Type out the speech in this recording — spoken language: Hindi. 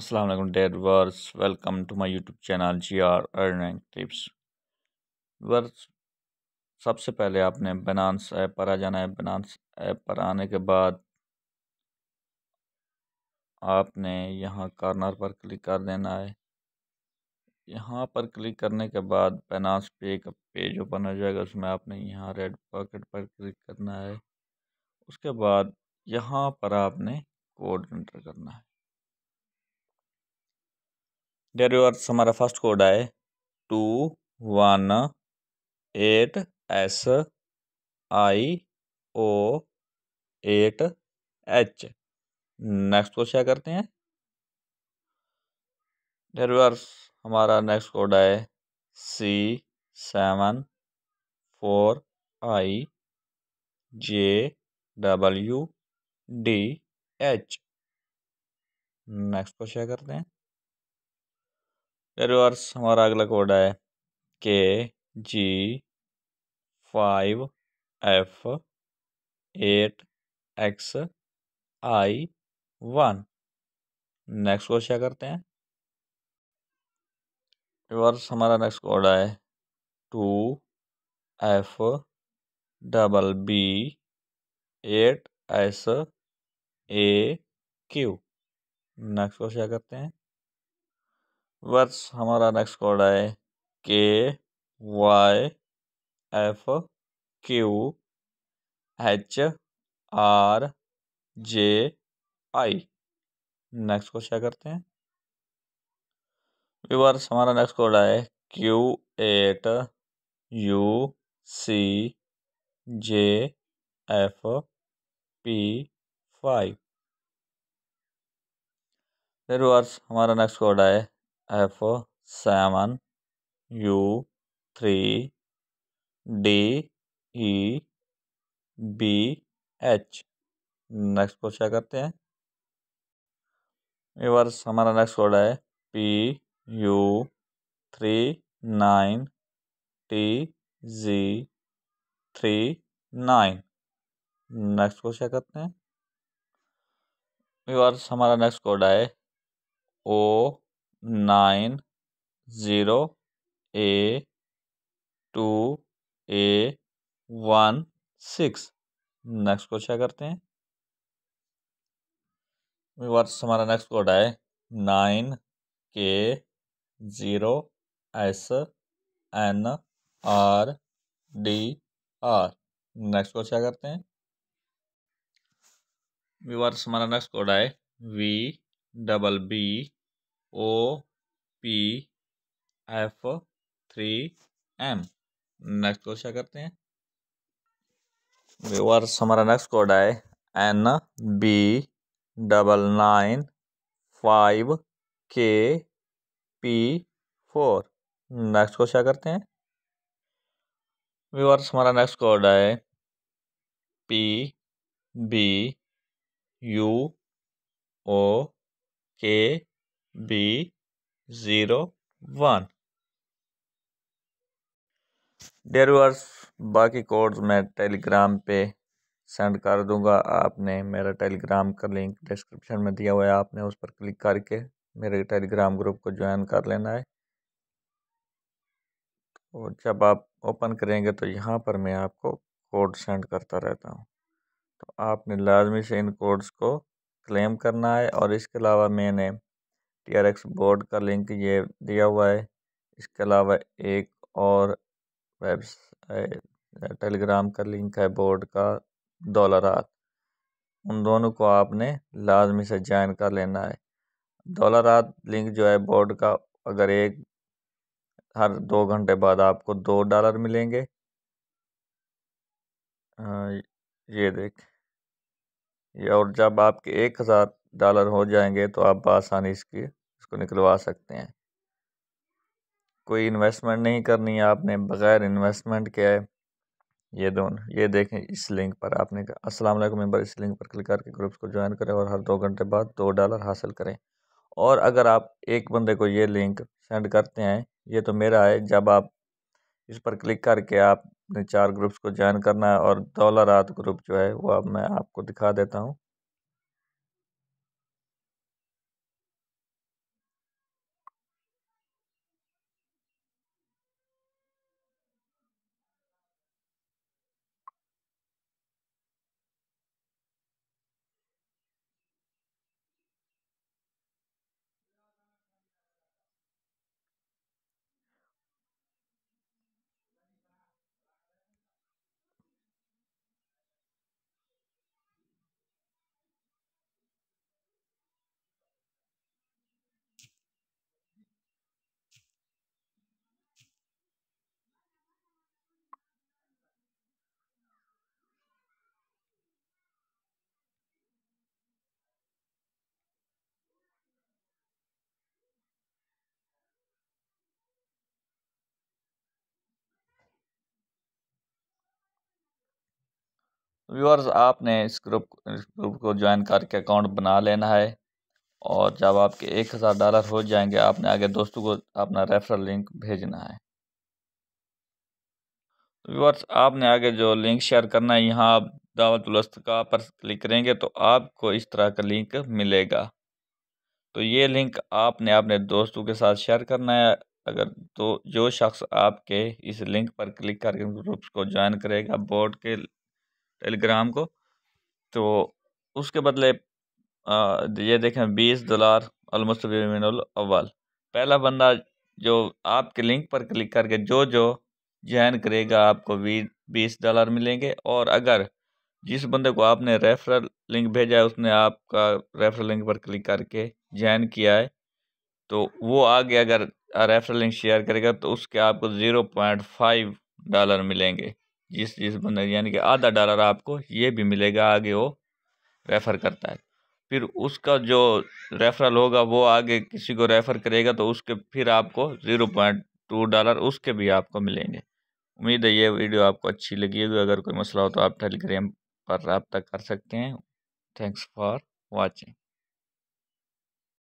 Aslam dear viewers welcome to my YouTube channel G R earning tips viewers सबसे पहले आपने बनानस ऐप पर आ जाना है बनानस ऐप पर आने के बाद आपने यहाँ कॉर्नर पर क्लिक कर देना है यहाँ पर क्लिक करने के बाद बनानस पे का पेज ओपन हो जाएगा उसमें आपने यहाँ रेड पॉकेट पर क्लिक करना है उसके बाद यहाँ पर आपने कोड एंटर करना है डेरिवर्स हमारा फर्स्ट कोड आए two one eight S I O eight H next question करते हैं डेरिवर्स हमारा नेक्स्ट कोड आए C seven four I J W D H next question करते हैं रिवर्स हमारा अगला कोड है K G five F eight X I one next code क्या करते हैं रिवर्स हमारा नेक्स्ट कोड है two F double B eight S A Q next question क्या करते हैं वर्ष हमारा नेक्स्ट कोड है K Y F Q H R J I next को चेक करते हैं विवर्स हमारा नेक्स्ट कोड है Q eight U C J F P five viewers हमारा नेक्स्ट कोड है F seven U three D E B H next question करते हैं इवर्स हमारा नेक्स्ट वर्ड है P U three nine T G three nine next question करते हैं व्यूवर्स हमारा नेक्स्ट कोड है O nine zero A two A one six next को चेक करते हैं वर्ष हमारा नेक्स्ट कोड है nine K zero S N R D R next को चेक करते हैं वर्ष हमारा नेक्स्ट कोड है V double B O P F three M next question करते हैं व्यूअर्स हमारा नेक्स्ट कोड है N B double nine five K P four next question करते हैं व्यूअर्स हमारा नेक्स्ट कोड है P B U O K B zero one डेरवर्स बाकी कोड्स मैं टेलीग्राम पे सेंड कर दूंगा आपने मेरा टेलीग्राम का लिंक डिस्क्रिप्शन में दिया हुआ है आपने उस पर क्लिक करके मेरे टेलीग्राम ग्रुप को ज्वाइन कर लेना है और जब आप ओपन करेंगे तो यहाँ पर मैं आपको कोड सेंड करता रहता हूँ तो आपने लाजमी से इन कोड्स को क्लेम करना है और इसके अलावा मैंने टी आर एक्स बोर्ड का लिंक ये दिया हुआ है इसके अलावा एक और वेबसाइट टेलीग्राम का लिंक है बोर्ड का दौलारात उन दोनों को आपने लाजमी से ज्वाइन कर लेना है दौलारात लिंक जो है बोर्ड का अगर एक हर दो घंटे बाद आपको दो डॉलर मिलेंगे ये देख ये और जब आपके एक हज़ार डॉलर हो जाएंगे तो आप आसानी इसकी उसको निकलवा सकते हैं कोई इन्वेस्टमेंट नहीं करनी है आपने बग़ैर इन्वेस्टमेंट के है ये दोनों ये देखें इस लिंक पर आपने अस्सलाम वालेकुम मेंबर इस लिंक पर क्लिक करके ग्रुप्स को ज्वाइन करें और हर दो घंटे बाद दो डॉलर हासिल करें और अगर आप एक बंदे को ये लिंक सेंड करते हैं ये तो मेरा है जब आप इस पर क्लिक करके आपने चार ग्रुप्स को ज्वाइन करना है और डॉलर आत ग्रुप जो है वो अब मैं आपको दिखा देता हूँ व्यूअर्स आपने इस ग्रुप इस ग्रुप को ज्वाइन करके अकाउंट बना लेना है और जब आपके एक हज़ार डॉलर हो जाएंगे आपने आगे दोस्तों को अपना रेफरल लिंक भेजना है तो व्यूअर्स आपने आगे जो लिंक शेयर करना है यहाँ आप दावत का पर क्लिक करेंगे तो आपको इस तरह का लिंक मिलेगा तो ये लिंक आपने अपने दोस्तों के साथ शेयर करना है अगर तो जो शख्स आपके इस लिंक पर क्लिक करके ग्रुप्स को ज्वाइन करेगा बोर्ड के टेलीग्राम को तो उसके बदले आ, ये देखें बीस डॉलर अलमस्तबिनल अव्वल पहला बंदा जो आपके लिंक पर क्लिक करके जो जो ज्वाइन करेगा आपको बीस डॉलर मिलेंगे और अगर जिस बंदे को आपने रेफरल लिंक भेजा है उसने आपका रेफरल लिंक पर क्लिक करके ज्वाइन किया है तो वो आगे अगर रेफरल लिंक शेयर करेगा तो उसके आपको ज़ीरो पॉइंट फाइव डॉलर मिलेंगे जिस जिस बंद यानी कि आधा डॉलर आपको ये भी मिलेगा आगे वो रेफ़र करता है फिर उसका जो रेफरल होगा वो आगे किसी को रेफ़र करेगा तो उसके फिर आपको ज़ीरो पॉइंट टू डॉलर उसके भी आपको मिलेंगे उम्मीद है ये वीडियो आपको अच्छी लगी होगी अगर कोई मसला हो तो आप टेलीग्राम पर रबता कर सकते हैं थैंक्स फॉर वॉचिंग